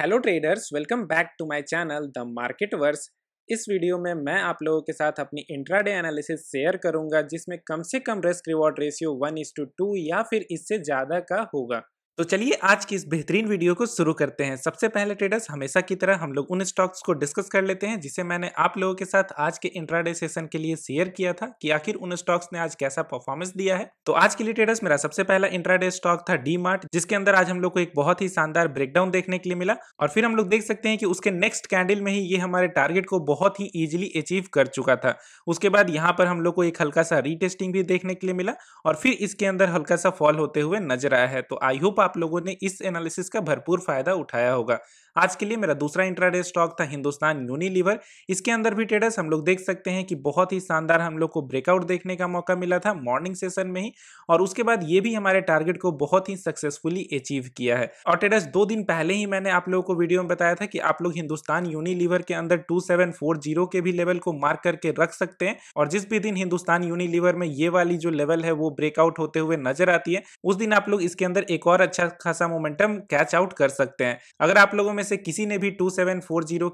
hello traders welcome back to my channel the market verse इस video में मैं आप लोगों के साथ अपनी इंट्राडे एनालिसिस शेयर करूंगा जिसमें कम से कम risk reward ratio one is to two two फिर इससे ज़्यादा का होगा तो चलिए आज की इस बेहतरीन वीडियो को शुरू करते हैं सबसे पहले ट्रेडर्स हमेशा की तरह हम लोग उन स्टॉक्स को डिस्कस कर लेते हैं जिसे मैंने आप लोगों के साथ आज के इंट्राडे सेशन के लिए शेयर किया था कि आखिर उन स्टॉक्स ने आज कैसा परफॉर्मेंस दिया है तो आज के लिए ट्रेडर्स मेरा सबसे पहला इंट्राडे स्टॉक था डी जिसके अंदर आज हम लोग को एक बहुत ही शानदार ब्रेकडाउन देखने के लिए मिला और फिर हम लोग देख सकते हैं कि उसके नेक्स्ट कैंडल में ही ये हमारे टारगेट को बहुत ही ईजिली अचीव कर चुका था उसके बाद यहाँ पर हम लोग को एक हल्का सा रीटेस्टिंग भी देखने के लिए मिला और फिर इसके अंदर हल्का सा फॉल होते हुए नजर आया है तो आई होप आप लोगों ने इस एनालिसिस का भरपूर फायदा उठाया होगा आज के लिए मेरा दूसरा इंट्राडे स्टॉक था हिंदुस्तान यूनिलीवर इसके अंदर भी ट्रेडर्स हम लोग देख सकते हैं कि बहुत ही शानदार हम लोग को ब्रेकआउट देखने का मौका मिला था मॉर्निंग सेशन में ही और उसके बाद ये भी हमारे टारगेट को बहुत ही सक्सेसफुली अचीव किया है और ट्रेडर्स दो दिन पहले ही मैंने आप लोगों को वीडियो में बताया था कि आप लोग हिंदुस्तान यूनिलीवर के अंदर टू के भी लेवल को मार्क करके रख सकते हैं और जिस भी दिन हिंदुस्तान यूनिलीवर में ये वाली जो लेवल है वो ब्रेकआउट होते हुए नजर आती है उस दिन आप लोग इसके अंदर एक और अच्छा खासा मोमेंटम कैच आउट कर सकते हैं अगर आप लोगों में से किसी ने भी टू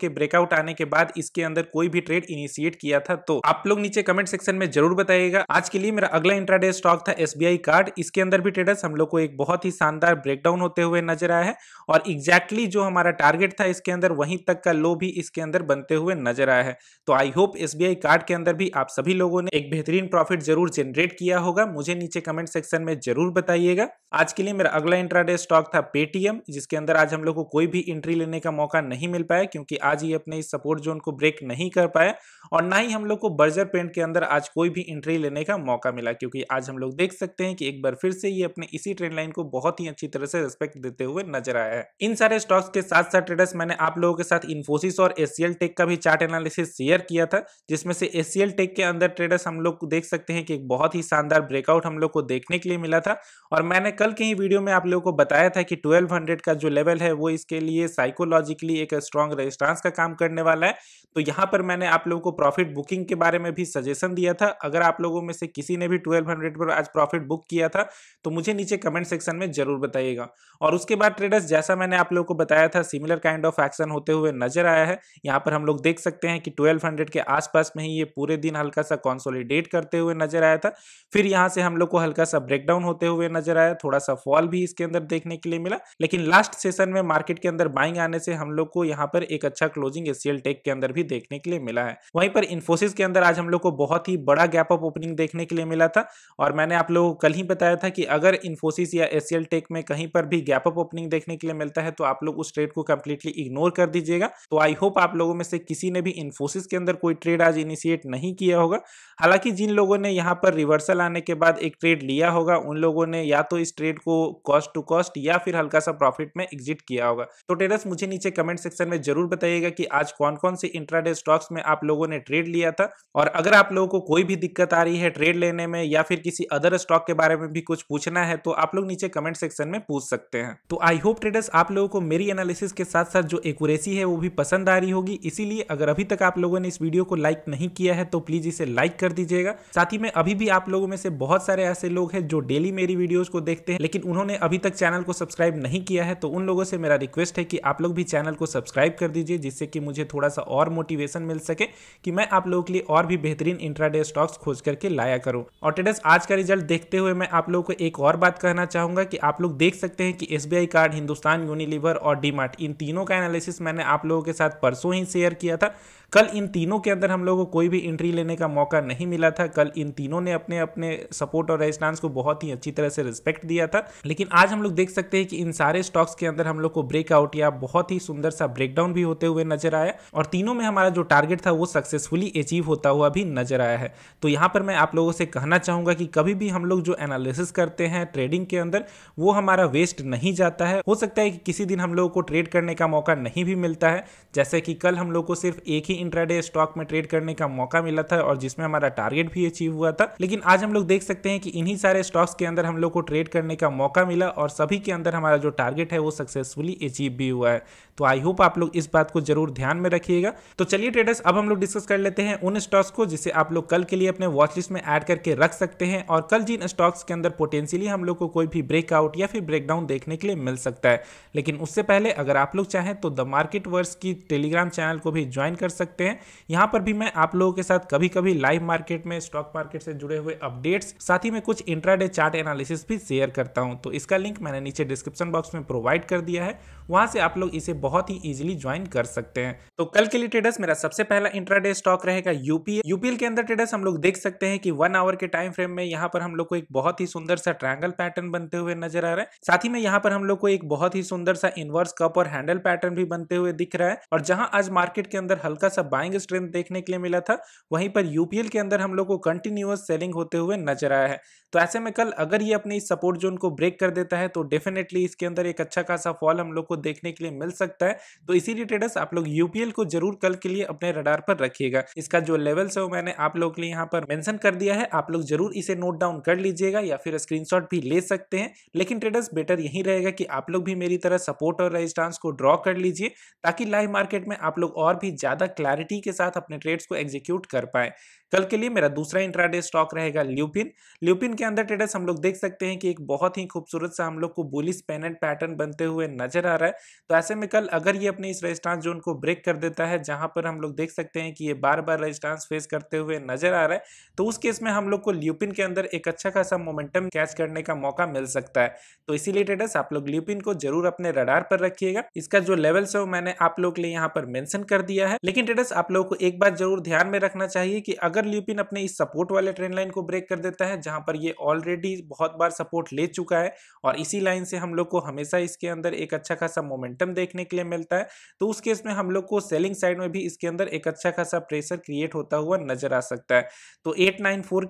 के ब्रेकआउट आने के बाद इसके अंदर कोई भी ट्रेड इनिशिएट किया था तो आप लोग नीचे कमेंट सेक्शन में जरूर बताइएगा आज के लिए मेरा अगला इंट्राडे स्टॉक था एस कार्ड इसके अंदर भी ट्रेडर्स हम लोग को एक बहुत ही शानदार ब्रेकडाउन होते हुए नजर आया है और एग्जैक्टली जो हमारा टारगेट था इसके अंदर वहीं तक का लो भी इसके अंदर बनते हुए नजर आया है तो आई होप एस कार्ड के अंदर भी आप सभी लोगों ने एक बेहतरीन प्रॉफिट जरूर जनरेट किया होगा मुझे नीचे कमेंट सेक्शन में जरूर बताइएगा आज के लिए मेरा अगला इंट्राडे स्टॉक था पेटीएम जिसके अंदर आज हम लोग को कोई भी एंट्री लेने का मौका नहीं मिल पाया क्योंकि आज ये अपने इस सपोर्ट जोन को ब्रेक नहीं कर पाए और ना ही हम लोग को बर्जर पेंट के अंदर आज कोई भी एंट्री लेने का मौका मिला क्योंकि आज हम लोग देख सकते हैं कि एक बार फिर से ये अपने इसी ट्रेंड लाइन को बहुत ही अच्छी तरह से रेस्पेक्ट देते हुए नजर आया है इन सारे स्टॉक्स के साथ साथ ट्रेडर्स मैंने आप लोगों के साथ इन्फोसिस और एसीएल टेक का भी चार्ट एनालिसिस शेयर किया था जिसमें से एसीएल टेक के अंदर ट्रेडर्स हम लोग देख सकते हैं कि एक बहुत ही शानदार ब्रेकआउट हम लोग को देखने के लिए मिला था और मैंने कल के ही वीडियो में आप लोग लोगों को बताया था कि 1200 का जो लेवल है वो इसके लिए साइकोलॉजिकली एक स्ट्रांग रेजिस्टेंस का काम करने वाला है तो यहाँ पर मैंने आप लोगों को प्रॉफिट बुकिंग के बारे में भी सजेशन दिया था अगर आप लोगों में से किसी ने भी 1200 पर आज प्रॉफिट बुक किया था तो मुझे नीचे कमेंट सेक्शन में जरूर बताइएगा और उसके बाद ट्रेडर्स जैसा मैंने आप लोगों को बताया था सिमिलर काइंड ऑफ एक्शन होते हुए नजर आया है यहाँ पर हम लोग देख सकते हैं कि ट्वेल्व के आसपास में ही ये पूरे दिन हल्का सा कॉन्सोलिडेट करते हुए नजर आया था फिर यहाँ से हम लोग को हल्का सा ब्रेकडाउन होते हुए नजर आया थोड़ा सा फॉल भी इसके अंदर देखने के लिए मिला लेकिन लास्ट सेशन में मार्केट के अंदर बाइंग आने से हम लोग को यहाँ पर एक अच्छा क्लोजिंग एसियल टेक के अंदर भी देखने के लिए मिला है वहीं पर इन्फोसिस के अंदर आज हम लोग को बहुत ही बड़ा गैप अप ओपनिंग देखने के लिए मिला था और मैंने आप लोगों को कल ही बताया था कि अगर इन्फोसिस या एसियल टेक में कहीं पर भी गैप अप ओपनिंग देखने के लिए मिलता है तो आप लोग उस ट्रेड को कंप्लीटली इग्नोर कर दीजिएगा तो आई होप आप लोगों में से किसी ने भी इन्फोसिस के अंदर कोई ट्रेड आज इनिशिएट नहीं किया होगा हालांकि जिन लोगों ने यहाँ पर रिवर्सल आने के बाद एक ट्रेड लिया होगा उन लोगों ने या तो इस ट्रेड को कॉस्ट टू कॉस्ट या फिर हल्का सा प्रॉफिट में एग्जिट किया होगा तो टेरस मुझे नीचे कमेंट सेक्शन में जरूर बताइएगा कि आज कौन कौन से इंट्राडे स्टॉक्स में आप लोगों ने ट्रेड लिया था और अगर आप लोगों को कोई भी दिक्कत आ रही है ट्रेड लेने में या फिर किसी अदर स्टॉक के बारे में भी कुछ पूछना है तो आप लोग नीचे कमेंट सेक्शन में पूछ सकते हैं तो आई होप ट्रेडर्स आप लोगों को मेरी एनालिसिस के साथ साथ जो एक्यूरेसी है वो भी पसंद आ रही होगी इसीलिए अगर अभी तक आप लोगों ने इस वीडियो को लाइक नहीं किया है तो प्लीज इसे लाइक कर दीजिएगा साथ ही में अभी भी आप लोगों में से बहुत सारे ऐसे लोग हैं जो डेली मेरी वीडियोस को देखते हैं लेकिन उन्होंने अभी तक तक चैनल को सब्सक्राइब नहीं किया है तो उन लोगों से मेरा रिक्वेस्ट है कि आप लोग भी चैनल को सब्सक्राइब कर दीजिए जिससे कि मुझे थोड़ा सा और मोटिवेशन मिल सके कि मैं आप लोगों के लिए और भी बेहतरीन इंट्राडे स्टॉक्स खोज करके लाया करूँ और टेडस आज का रिजल्ट देखते हुए मैं आप लोगों को एक और बात कहना चाहूंगा कि आप लोग देख सकते हैं कि एस कार्ड हिंदुस्तान यूनिलीवर और डीमार्ट इन तीनों का एनालिसिस मैंने आप लोगों के साथ परसों ही शेयर किया था कल इन तीनों के अंदर हम लोगों को कोई भी एंट्री लेने का मौका नहीं मिला था कल इन तीनों ने अपने अपने सपोर्ट और रेजिस्टेंस को बहुत ही अच्छी तरह से रिस्पेक्ट दिया था लेकिन आज हम लोग देख सकते हैं कि इन सारे स्टॉक्स के अंदर हम लोग को ब्रेकआउट या बहुत ही सुंदर सा ब्रेकडाउन भी होते हुए नजर आया और तीनों में हमारा जो टारगेट था वो सक्सेसफुली अचीव होता हुआ भी नजर आया है तो यहाँ पर मैं आप लोगों से कहना चाहूंगा कि कभी भी हम लोग जो एनालिसिस करते हैं ट्रेडिंग के अंदर वो हमारा वेस्ट नहीं जाता है हो सकता है कि किसी दिन हम लोगों को ट्रेड करने का मौका नहीं भी मिलता है जैसे कि कल हम लोग को सिर्फ एक ही इंट्राडे स्टॉक में ट्रेड करने का मौका मिला था और जिसमें हमारा टारगेट भी अचीव हुआ था लेकिन आज हम लोग देख सकते हैं कि इन्हीं सारे स्टॉक्स के अंदर हम लोग को ट्रेड करने का मौका मिला और सभी के अंदर हमारा जो टारगेट है वो सक्सेसफुली अचीव भी हुआ है तो आई होप आप लोग इस बात को जरूर ध्यान में रखिएगा तो चलिए ट्रेडर्स अब हम लोग डिस्कस कर लेते हैं उन स्टॉक्स को जिसे आप लोग कल के लिए अपने वॉचलिस्ट में ऐड करके रख सकते हैं और कल जिन स्टॉक्स के अंदर पोटेंशियली हम लोग को कोई भी ब्रेकआउट या फिर ब्रेकडाउन देखने के लिए मिल सकता है लेकिन उससे पहले अगर आप लोग चाहें तो द मार्केट वर्स की टेलीग्राम चैनल को भी ज्वाइन कर सकते सकते हैं यहाँ पर भी मैं आप लोगों के साथ कभी कभी लाइव मार्केट में स्टॉक मार्केट से जुड़े हुए अपडेट्स साथ ही में कुछ इंट्राडे चार्ट एनालिसिस भी शेयर करता हूँ तो इसका लिंक मैंने नीचे डिस्क्रिप्शन बॉक्स में प्रोवाइड कर दिया है वहां से आप लोग इसे बहुत ही इजिली ज्वाइन कर सकते हैं तो कल के लिए ट्रेडर्स मेरा सबसे पहला इंट्राडे स्टॉक रहेगा यूपीएल यूपीएल के अंदर ट्रेडर्स हम लोग देख सकते हैं कि वन आवर के टाइम फ्रेम में यहाँ पर हम लोग को एक बहुत ही सुंदर सा ट्रायंगल पैटर्न बनते हुए नजर आ रहा है साथ ही में यहाँ पर हम लोग को एक बहुत ही सुंदर सा इनवर्स कप और हैंडल पैटर्न भी बनते हुए दिख रहा है और जहां आज मार्केट के अंदर हल्का सा सा बाइंग स्ट्रेंथ देखने के लिए मिला था वहीं पर यूपीएल के अंदर हम लोग को कंटिन्यूअस सेलिंग होते हुए नजर आया है तो ऐसे में कल अगर ये अपने इस सपोर्ट जोन को ब्रेक कर देता है तो डेफिनेटली इसके अंदर एक अच्छा खासा फॉल हम लोग को देखने के लिए मिल सकता है तो इसीलिए ट्रेडर्स आप लोग यूपीएल को जरूर कल के लिए अपने रडार पर रखिएगा इसका जो लेवल्स है वो मैंने आप लोग के लिए यहाँ पर मैंशन कर दिया है आप लोग जरूर इसे नोट डाउन कर लीजिएगा या फिर स्क्रीन भी ले सकते हैं लेकिन ट्रेडर्स बेटर यही रहेगा कि आप लोग भी मेरी तरह सपोर्ट और रजिस्टांस को ड्रॉ कर लीजिए ताकि लाइव मार्केट में आप लोग और भी ज्यादा क्लैरिटी के साथ अपने ट्रेड्स को एग्जीक्यूट कर पाए कल के लिए मेरा दूसरा इंट्राडे स्टॉक रहेगा ल्यूपिन ल्यूपिन के अंदर ट्रेडर्स हम लोग देख सकते हैं कि एक बहुत ही खूबसूरत सा हम लोग को बुलिस पेनेंट पैटर्न बनते हुए नजर आ रहा है तो ऐसे में कल अगर ये अपने इस रजिस्टांस जोन को ब्रेक कर देता है जहां पर हम लोग देख सकते हैं कि ये बार बार रजिस्टांस फेस करते हुए नजर आ रहा है तो उस केस में हम लोग को ल्यूपिन के अंदर एक अच्छा खासा मोमेंटम कैच करने का मौका मिल सकता है तो इसीलिए ट्रेडर्स आप लोग ल्यूपिन को जरूर अपने रडार पर रखिएगा इसका जो लेवल्स है वो मैंने आप लोग के लिए यहाँ पर मेंशन कर दिया है लेकिन ट्रेडर्स आप लोगों को एक बात जरूर ध्यान में रखना चाहिए कि अगर अगर ल्यूपिन अपने इस सपोर्ट वाले ट्रेंड लाइन को ब्रेक कर देता है जहां पर ये ऑलरेडी बहुत बार सपोर्ट ले चुका है और इसी लाइन से हम लोग को हमेशा इसके अंदर एक अच्छा खासा मोमेंटम देखने के लिए मिलता है तो उस केस में हम लोग को सेलिंग साइड में भी इसके अंदर एक अच्छा खासा प्रेशर क्रिएट होता हुआ नजर आ सकता है तो एट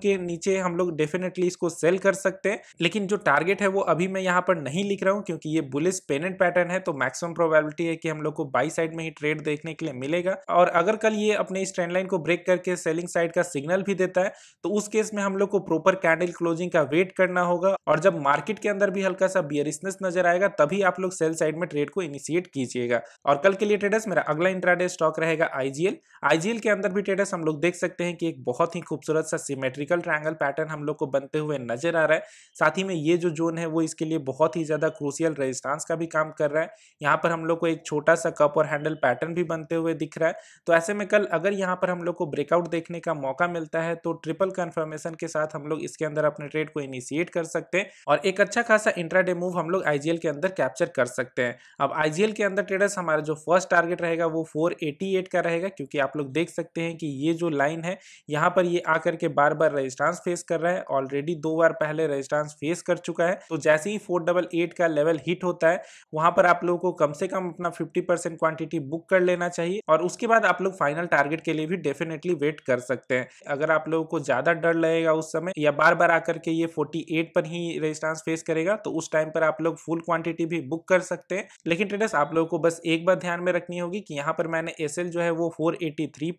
के नीचे हम लोग डेफिनेटली इसको सेल कर सकते हैं लेकिन जो टारगेट है वो अभी मैं यहाँ पर नहीं लिख रहा हूँ क्योंकि ये बुलिस पेनेंट पैटर्न है तो मैक्सिमम प्रोबेबिलिटी है कि हम लोग को बाई साइड में ही ट्रेड देखने के लिए मिलेगा और अगर कल ये अपने इस ट्रेंड लाइन को ब्रेक करके सेलिंग साइड का सिग्नल भी देता है तो उस केस में हम लोग को प्रॉपर कैंडल क्लोजिंग का वेट करना होगा और जब मार्केट के अंदर भी हल्का सा बियरिसनेस नजर आएगा तभी आप लोग सेल साइड में ट्रेड को इनिशिएट कीजिएगा और कल के लिए ट्रेडर्स मेरा अगला इंट्राडे स्टॉक रहेगा आईजीएल आईजीएल के अंदर भी ट्रेडर्स हम लोग देख सकते हैं कि एक बहुत ही खूबसूरत सा सिमेट्रिकल ट्रायंगल पैटर्न हम लोग को बनते हुए नजर आ रहा है साथ ही में ये जो जोन है वो इसके लिए बहुत ही ज्यादा क्रूसियल रेजिस्टेंस का भी काम कर रहा है यहाँ पर हम लोग को एक छोटा सा कप और हैंडल पैटर्न भी बनते हुए दिख रहा है तो ऐसे में कल अगर यहाँ पर हम लोग को ब्रेकआउट देखने का मौका मौका मिलता है तो ट्रिपल कंफर्मेशन के साथ हम लोग इसके अंदर अपने ट्रेड को इनिशिएट कर सकते हैं और एक अच्छा खासा इंट्राडे मूव हम लोग आईजीएल के अंदर कैप्चर कर सकते हैं अब आईजीएल के अंदर ट्रेडर्स हमारा जो फर्स्ट टारगेट रहेगा वो फोर का रहेगा क्योंकि आप लोग देख सकते हैं कि ये जो लाइन है यहाँ पर ये आकर के बार बार रजिस्ट्रांस फेस कर रहा है ऑलरेडी दो बार पहले रजिस्ट्रांस फेस कर चुका है तो जैसे ही फोर का लेवल हिट होता है वहां पर आप लोगों को कम से कम अपना फिफ्टी क्वांटिटी बुक कर लेना चाहिए और उसके बाद आप लोग फाइनल टारगेट के लिए भी डेफिनेटली वेट कर सकते हैं हैं अगर आप लोगों को ज़्यादा डर लगेगा उस समय या बार बार आकर के ये 48 पर ही रेजिस्टेंस फेस करेगा तो उस टाइम पर आप लोग फुल क्वांटिटी भी बुक कर सकते हैं लेकिन ट्रेडर्स आप लोगों को बस एक बार ध्यान में रखनी होगी कि यहाँ पर मैंने एस जो है वो फोर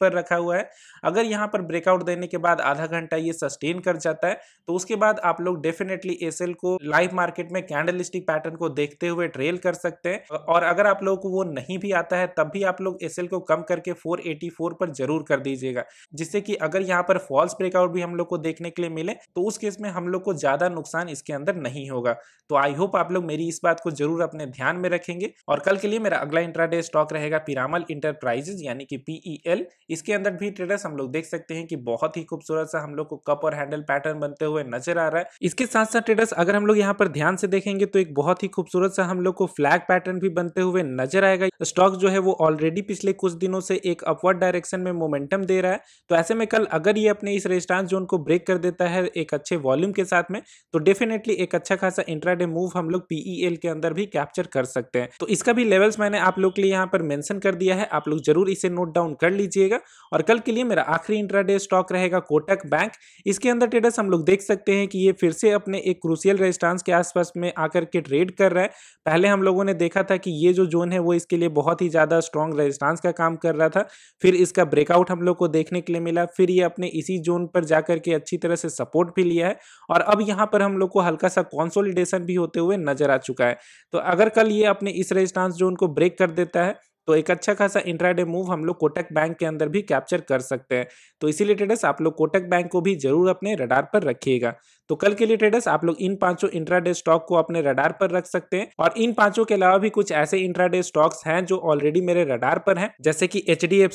पर रखा हुआ है अगर यहाँ पर ब्रेकआउट देने के बाद आधा घंटा ये सस्टेन कर जाता है तो उसके बाद आप लोग डेफिनेटली एस को लाइव मार्केट में कैंडल पैटर्न को देखते हुए ट्रेल कर सकते हैं और अगर आप लोगों को वो नहीं भी आता है तब भी आप लोग एसएल को कम करके 484 पर जरूर कर दीजिएगा जिससे कि अगर यहाँ पर फॉल्स ब्रेकआउट भी हम लोग को देखने के लिए मिले तो उस केस में हम लोग को ज्यादा नुकसान इसके अंदर नहीं होगा तो आई होप आप लोग मेरी इस बात को जरूर अपने ध्यान में रखेंगे और कल के लिए मेरा अगला इंट्राडे स्टॉक रहेगा पिरामल इंटरप्राइजेस यानी कि पीईएल e इसके अंदर भी ट्रेडर्स हम लोग देख सकते हैं कि बहुत ही खूबसूरत सा हम लोग को कप और हैंडल पैटर्न बनते हुए नजर आ रहा है इसके साथ साथ ट्रेडर्स अगर हम लोग यहाँ पर ध्यान से देखेंगे तो एक बहुत ही खूबसूरत सा हम लोग को फ्लैग पैटर्न भी बनते हुए नजर आएगा स्टॉक जो है वो ऑलरेडी पिछले कुछ दिनों से एक अपवर्ड डायरेक्शन में मोमेंटम दे रहा है तो ऐसे में कल अगर ये अपने इस रेजिस्टेंस जोन को ब्रेक कर देता है एक अच्छे वॉल्यूम के साथ में तो डेफिनेटली एक अच्छा खासा इंट्राडे मूव हम लोग पीईएल e के अंदर भी कैप्चर कर सकते हैं तो इसका भी लेवल्स मैंने आप लोग के लिए यहाँ पर मेंशन कर दिया है आप लोग जरूर इसे नोट डाउन कर लीजिएगा और कल के लिए मेरा आखिरी इंट्राडे स्टॉक रहेगा कोटक बैंक इसके अंदर ट्रेडर्स हम लोग देख सकते हैं कि ये फिर से अपने एक क्रूसियल रेजिस्टेंस के आसपास में आकर के ट्रेड कर रहा है पहले हम लोगों ने देखा था कि ये जो जोन है वो इसके लिए बहुत ही ज़्यादा स्ट्रॉन्ग रेजिस्टेंस का काम कर रहा था फिर इसका ब्रेकआउट हम लोग को देखने के लिए मिला फिर ये अपने इसी जोन पर जा करके अच्छी तरह से सपोर्ट भी लिया है और अब यहाँ पर हम लोग को हल्का सा कॉन्सोलिडेशन भी होते हुए नजर आ चुका है तो अगर कल ये अपने इस रेजिस्टांस जोन को ब्रेक कर देता है तो एक अच्छा खासा इंट्राडे मूव हम लोग कोटक बैंक के अंदर भी कैप्चर कर सकते हैं तो इसी रिलेटेड आप लोग कोटक बैंक को भी जरूर अपने रडार पर रखिएगा तो कल के लिए ट्रेडर्स आप लोग इन पांचों इंट्राडे स्टॉक को अपने रडार पर रख सकते हैं और इन पांचों के अलावा भी कुछ ऐसे इंट्राडे स्टॉक्स हैं जो ऑलरेडी मेरे रडार पर हैं जैसे कि एच डी एफ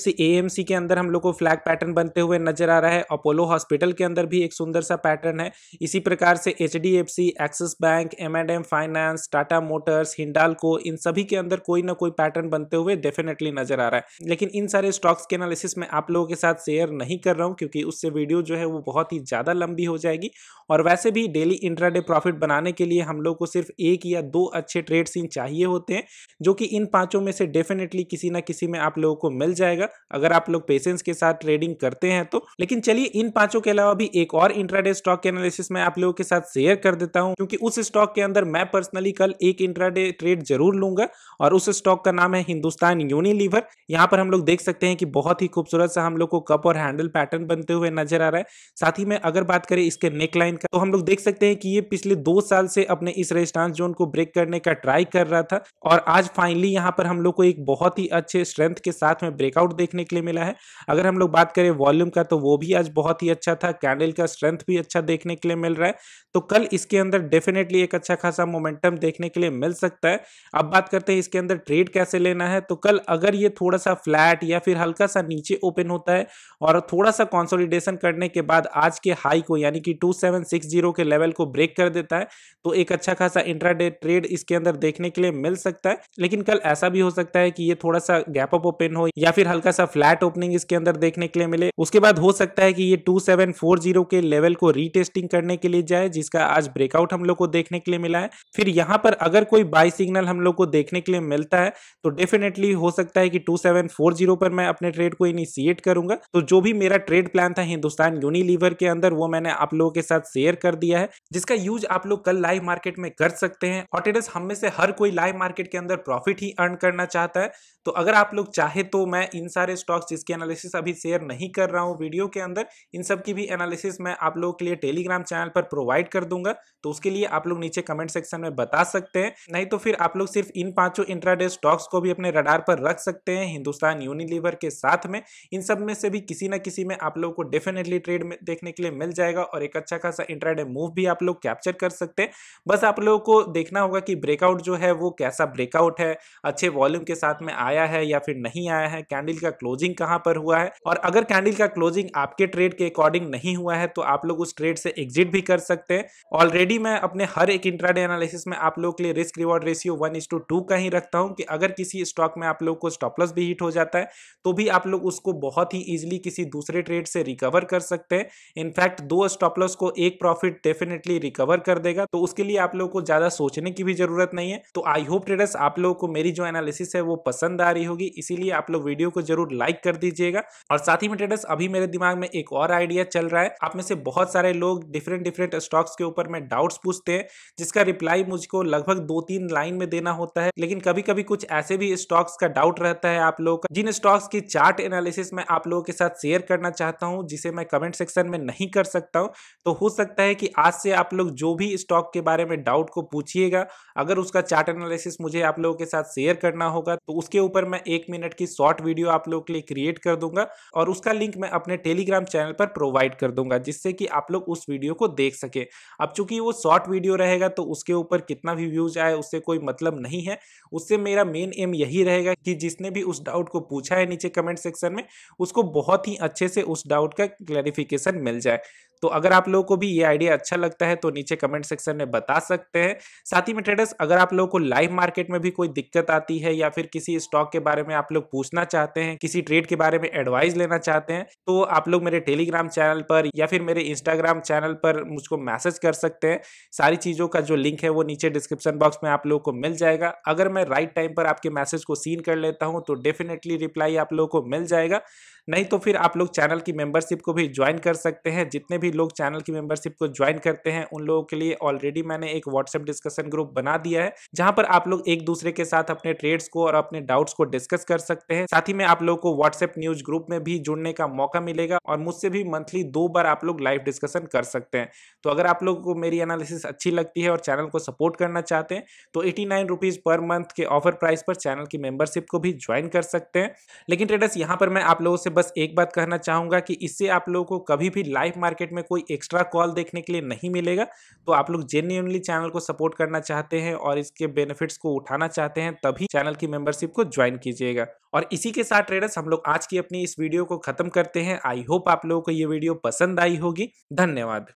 सी के अंदर हम लोग को फ्लैग पैटर्न बनते हुए नजर आ रहा है अपोलो हॉस्पिटल के अंदर भी एक सुंदर सा पैटर्न है इसी प्रकार से H D F C Axis Bank M and M finance Tata Motors Hindalco इन सभी के अंदर कोई ना कोई पैटर्न बनते हुए डेफिनेटली नजर आ रहा है लेकिन इन सारे स्टॉक्स के एनालिसिस में आप लोगों के साथ शेयर नहीं कर रहा हूँ क्योंकि उससे वीडियो जो है वो बहुत ही ज्यादा लंबी हो जाएगी और और वैसे भी डेली इंट्राडे प्रॉफिट बनाने के लिए हम लोग को सिर्फ एक या दो अच्छे ट्रेड सीन चाहिए होते हैं जो कि इन पांचों में से डेफिनेटली किसी ना किसी में आप लोगों को मिल जाएगा अगर आप लोग पेशेंस के साथ ट्रेडिंग करते हैं तो लेकिन चलिए इन पांचों के अलावा भी एक और इंट्राडे स्टॉक के एनालिसिस में आप लोगों के साथ शेयर कर देता हूँ क्योंकि उस स्टॉक के अंदर मैं पर्सनली कल एक इंट्राडे ट्रेड जरूर लूंगा और उस स्टॉक का नाम है हिंदुस्तान यूनिलीवर यहाँ पर हम लोग देख सकते हैं कि बहुत ही खूबसूरत सा हम लोग को कप और हैंडल पैटर्न बनते हुए नजर आ रहा है साथ ही में अगर बात करें इसके नेकलाइन का तो हम लोग देख सकते हैं कि ये पिछले दो साल से अपने इस रेजिस्टेंस जोन को ब्रेक करने का ट्राई कर रहा था और आज फाइनली यहाँ पर हम लोग को एक बहुत ही अच्छे स्ट्रेंथ के साथ में ब्रेकआउट देखने के लिए मिला है अगर हम लोग बात करें वॉल्यूम का तो वो भी आज बहुत ही अच्छा था कैंडल का स्ट्रेंथ भी अच्छा देखने के लिए मिल रहा है तो कल इसके अंदर डेफिनेटली एक अच्छा खासा मोमेंटम देखने के लिए मिल सकता है अब बात करते हैं इसके अंदर ट्रेड कैसे लेना है तो कल अगर ये थोड़ा सा फ्लैट या फिर हल्का सा नीचे ओपन होता है और थोड़ा सा कॉन्सोलिडेशन करने के बाद आज के हाई को यानी कि टू सिक्स जीरो के लेवल को ब्रेक कर देता है तो एक अच्छा खासा इंट्रा ट्रेड इसके अंदर देखने के लिए मिल सकता है लेकिन कल ऐसा भी हो सकता है कि ये थोड़ा सा गैप अप ओपन हो या फिर हल्का सा फ्लैट ओपनिंग इसके अंदर देखने के लिए मिले उसके बाद हो सकता है कि ये 2740 के लेवल को रीटेस्टिंग करने के लिए जाए जिसका आज ब्रेकआउट हम लोग को देखने के लिए मिला है फिर यहाँ पर अगर कोई बाई सिग्नल हम लोग को देखने के लिए मिलता है तो डेफिनेटली हो सकता है कि टू पर मैं अपने ट्रेड को इनिशिएट करूंगा तो जो भी मेरा ट्रेड प्लान था हिंदुस्तान यूनिलीवर के अंदर वो मैंने आप लोगों के साथ शेयर शेयर कर दिया है जिसका यूज आप लोग कल लाइव मार्केट में कर सकते हैं और ट्रेडर्स हम में से हर कोई लाइव मार्केट के अंदर प्रॉफिट ही अर्न करना चाहता है तो अगर आप लोग चाहे तो मैं इन सारे स्टॉक्स जिसके एनालिसिस अभी शेयर नहीं कर रहा हूँ वीडियो के अंदर इन सब की भी एनालिसिस मैं आप लोगों के लिए टेलीग्राम चैनल पर प्रोवाइड कर दूंगा तो उसके लिए आप लोग नीचे कमेंट सेक्शन में बता सकते हैं नहीं तो फिर आप लोग सिर्फ इन पांचों इंट्राडे स्टॉक्स को भी अपने रडार पर रख सकते हैं हिंदुस्तान यूनिलीवर के साथ में इन सब में से भी किसी ना किसी में आप लोगों को डेफिनेटली ट्रेड देखने के लिए मिल जाएगा और एक अच्छा खासा इंट्राडे मूव भी आप लोग कैप्चर कर सकते हैं बस आप लोगों को देखना होगा कि ब्रेकआउट जो है वो कैसा ब्रेकआउट है अच्छे वॉल्यूम के साथ में आया है या फिर नहीं आया है कैंडल का क्लोजिंग कहाँ पर हुआ है और अगर कैंडल का क्लोजिंग आपके ट्रेड के अकॉर्डिंग नहीं हुआ है तो आप लोग उस ट्रेड से एग्जिट भी कर सकते हैं ऑलरेडी मैं अपने हर एक इंट्राडे एनालिसिस में आप लोगों के लिए risk reward ratio one is to two two ही रखता हूँ कि अगर किसी स्टॉक में आप लोग को स्टॉपलस भी हिट हो जाता है तो भी आप लोग उसको बहुत ही ईजिली किसी दूसरे ट्रेड से रिकवर कर सकते हैं इनफैक्ट दो स्टॉपलस को एक प्रॉफिट डेफिनेटली रिकवर कर देगा तो उसके लिए आप लोगों को ज़्यादा सोचने की भी ज़रूरत नहीं है तो आई होप ट्रेडर्स आप लोगों को मेरी जो एनालिसिस है वो पसंद आ रही होगी इसीलिए आप लोग वीडियो को जरूर लाइक कर दीजिएगा और साथ ही में ट्रेडर्स अभी मेरे दिमाग में एक और आइडिया चल रहा है आप में से बहुत सारे लोग डिफरेंट डिफरेंट स्टॉक्स के ऊपर में डाउट्स पूछते हैं जिसका रिप्लाई मुझको लगभग दो तीन लाइन में देना होता है लेकिन कभी कभी कुछ ऐसे भी स्टॉक्स का डाउट रहता है आप लोगों का जिन स्टॉक्स की चार्ट एनालिसिस मैं आप लोगों के साथ शेयर करना चाहता हूँ जिसे मैं कमेंट सेक्शन में नहीं कर सकता हूँ तो हो सकता लगता है कि आज से आप लोग जो भी स्टॉक के बारे में डाउट को पूछिएगा अगर उसका चार्ट एनालिसिस मुझे आप लोगों के साथ शेयर करना होगा तो उसके ऊपर मैं एक मिनट की शॉर्ट वीडियो आप लोगों के लिए क्रिएट कर दूंगा और उसका लिंक मैं अपने टेलीग्राम चैनल पर प्रोवाइड कर दूंगा जिससे कि आप लोग उस वीडियो को देख सके अब चूंकि वो शॉर्ट वीडियो रहेगा तो उसके ऊपर कितना भी व्यूज आए उससे कोई मतलब नहीं है उससे मेरा मेन एम यही रहेगा कि जिसने भी उस डाउट को पूछा है नीचे कमेंट सेक्शन में उसको बहुत ही अच्छे से उस डाउट का क्लैरिफिकेशन मिल जाए तो अगर आप लोगों को भी ये आइडिया अच्छा लगता है तो नीचे कमेंट सेक्शन में बता सकते हैं साथ ही में ट्रेडर्स अगर आप लोगों को लाइव मार्केट में भी कोई दिक्कत आती है या फिर किसी स्टॉक के बारे में आप लोग पूछना चाहते हैं किसी ट्रेड के बारे में एडवाइस लेना चाहते हैं तो आप लोग मेरे टेलीग्राम चैनल पर या फिर मेरे इंस्टाग्राम चैनल पर मुझको मैसेज कर सकते हैं सारी चीज़ों का जो लिंक है वो नीचे डिस्क्रिप्शन बॉक्स में आप लोगों को मिल जाएगा अगर मैं राइट टाइम पर आपके मैसेज को सीन कर लेता हूँ तो डेफिनेटली रिप्लाई आप लोगों को मिल जाएगा नहीं तो फिर आप लोग चैनल की मेंबरशिप को भी ज्वाइन कर सकते हैं जितने भी भी लोग चैनल की मेंबरशिप को ज्वाइन करते हैं उन लोगों के लिए ऑलरेडी मैंने एक व्हाट्सएप डिस्कशन ग्रुप बना दिया है जहां पर आप लोग एक दूसरे के साथ अपने ट्रेड्स को और अपने डाउट्स को डिस्कस कर सकते हैं साथ ही में आप लोग को व्हाट्सएप न्यूज ग्रुप में भी जुड़ने का मौका मिलेगा और मुझसे भी मंथली दो बार आप लोग लाइव डिस्कशन कर सकते हैं तो अगर आप लोग को मेरी एनालिसिस अच्छी लगती है और चैनल को सपोर्ट करना चाहते हैं तो एटी नाइन रुपीज पर मंथ के ऑफर प्राइस पर चैनल की मेंबरशिप को भी ज्वाइन कर सकते हैं लेकिन ट्रेडर्स यहाँ पर मैं आप लोगों से बस एक बात कहना चाहूंगा कि इससे आप लोगों को कभी भी लाइव मार्केट में कोई एक्स्ट्रा कॉल देखने के लिए नहीं मिलेगा तो आप लोग जेन्यूनली चैनल को सपोर्ट करना चाहते हैं और इसके बेनिफिट्स को उठाना चाहते हैं तभी चैनल की मेंबरशिप को ज्वाइन कीजिएगा और इसी के साथ ट्रेडर्स हम लोग आज की अपनी इस वीडियो को खत्म करते हैं आई होप आप लोगों को ये वीडियो पसंद आई होगी धन्यवाद